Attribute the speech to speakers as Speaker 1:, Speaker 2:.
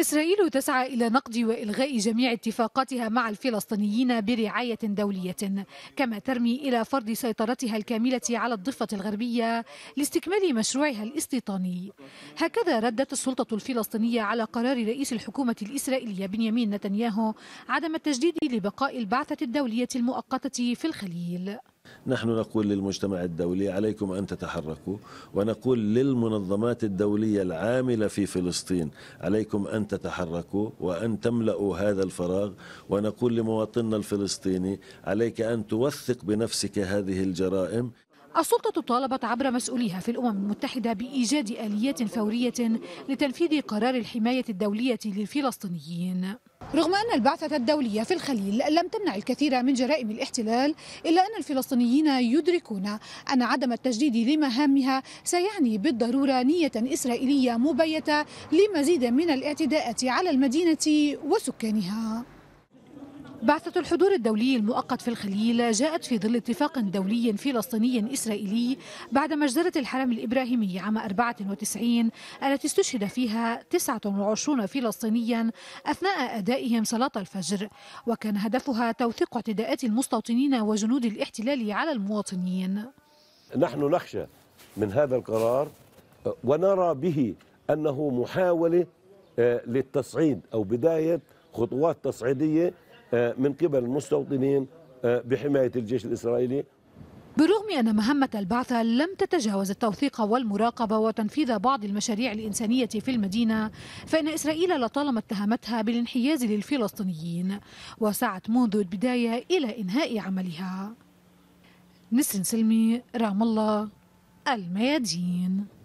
Speaker 1: إسرائيل تسعى إلى نقض وإلغاء جميع اتفاقاتها مع الفلسطينيين برعاية دولية كما ترمي إلى فرض سيطرتها الكاملة على الضفة الغربية لاستكمال مشروعها الاستيطاني هكذا ردت السلطة الفلسطينية على قرار رئيس الحكومة الإسرائيلية بنيامين نتنياهو عدم التجديد لبقاء البعثة الدولية المؤقتة في الخليل
Speaker 2: نحن نقول للمجتمع الدولي عليكم أن تتحركوا ونقول للمنظمات الدولية العاملة في فلسطين عليكم أن تتحركوا وأن تملأوا هذا الفراغ ونقول لمواطننا الفلسطيني عليك أن توثق بنفسك هذه الجرائم
Speaker 1: السلطة طالبت عبر مسؤوليها في الأمم المتحدة بإيجاد آليات فورية لتنفيذ قرار الحماية الدولية للفلسطينيين رغم أن البعثة الدولية في الخليل لم تمنع الكثير من جرائم الاحتلال إلا أن الفلسطينيين يدركون أن عدم التجديد لمهامها سيعني بالضرورة نية إسرائيلية مبيتة لمزيد من الاعتداءات على المدينة وسكانها بعثة الحضور الدولي المؤقت في الخليل جاءت في ظل اتفاق دولي فلسطيني إسرائيلي بعد مجزرة الحرم الإبراهيمي عام 94 التي استشهد فيها 29 فلسطينيا أثناء أدائهم صلاة الفجر وكان هدفها توثيق اعتداءات المستوطنين وجنود الاحتلال على المواطنين
Speaker 3: نحن نخشى من هذا القرار ونرى به أنه محاولة آه، للتصعيد أو بداية خطوات تصعيدية آه، من قبل المستوطنين آه، بحماية الجيش الإسرائيلي
Speaker 1: برغم أن مهمة البعثة لم تتجاوز التوثيق والمراقبة وتنفيذ بعض المشاريع الإنسانية في المدينة فإن إسرائيل لطالما اتهمتها بالانحياز للفلسطينيين وسعت منذ البداية إلى إنهاء عملها نسرين سلمي رام الله الميادين